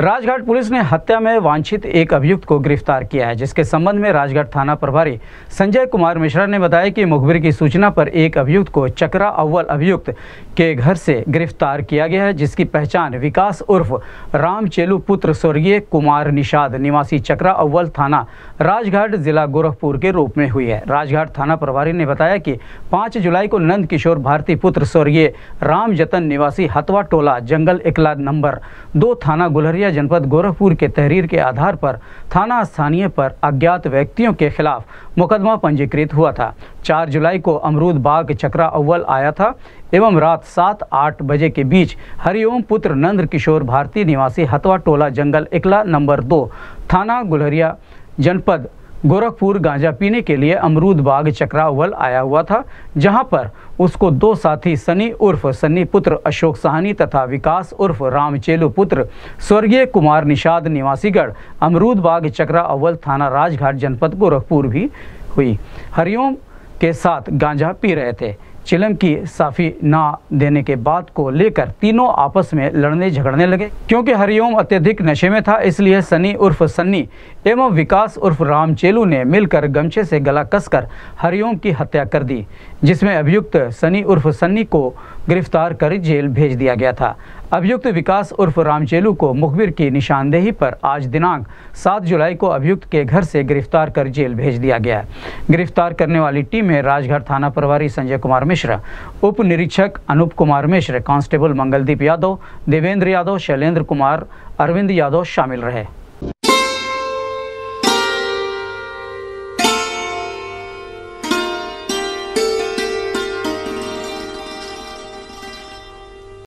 Rajghat police ने हत्या में वांछित एक अभियुक्त को गिरफ्तार किया है जिसके संबंध में राजघाट थाना प्रभारी संजय कुमार मिश्रा ने बताया कि मुखबिर की सूचना पर एक अभियुक्त को चक्रा अव्वल अभियुक्त के घर से गिरफ्तार किया गया है जिसकी पहचान विकास उर्फ रामचेलू पुत्र स्वर्गीय कुमार निषाद निवासी चक्रा अव्वल थाना राजघाट जिला गोरखपुर के रूप में हुई है राजघाट थाना प्रभारी ने बताया कि पाँच जुलाई को नंद किशोर भारती पुत्र स्वर्गीय राम जतन निवासी हतवा टोला जंगल इकला नंबर दो थाना गुलहरिया खगड़िया जनपद गोरखपुर के तहरीर के आधार पर थाना स्थानीय पर अज्ञात व्यक्तियों के खिलाफ मुकदमा पंजीकृत हुआ था 4 जुलाई को अमरूद बाग चक्रा अव्वल आया था एवं रात सात आठ बजे के बीच हरिओम पुत्र नंद किशोर भारतीय निवासी हतवा टोला जंगल इकला नंबर दो थाना गुलहरिया जनपद गोरखपुर गांजा पीने के लिए अमरूद बाग चक्रावल आया हुआ था जहां पर उसको दो साथी सनी उर्फ सनी पुत्र अशोक साहनी तथा विकास उर्फ रामचेलू पुत्र स्वर्गीय कुमार निषाद निवासीगढ़ अमरूद बाग चक्रा अव्वल थाना राजघाट जनपद गोरखपुर भी हुई हरिओम के साथ गांजा पी रहे थे चिलम की साफ़ी ना देने के बाद को लेकर तीनों आपस में लड़ने झगड़ने लगे क्योंकि हरिओम अत्यधिक नशे में था इसलिए सनी उर्फ सन्नी एवं विकास उर्फ रामचेलू ने मिलकर गमछे से गला कसकर हरिओम की हत्या कर दी जिसमें अभियुक्त सनी उर्फ सन्नी को गिरफ्तार कर जेल भेज दिया गया था अभियुक्त विकास उर्फ रामचेलू को मुखबिर की निशानदेही पर आज दिनांक 7 जुलाई को अभियुक्त के घर से गिरफ्तार कर जेल भेज दिया गया है गिरफ्तार करने वाली टीम में राजघर थाना प्रभारी संजय कुमार मिश्रा उप निरीक्षक अनूप कुमार मिश्र कांस्टेबल मंगलदीप यादव देवेंद्र यादव शैलेंद्र कुमार अरविंद यादव शामिल रहे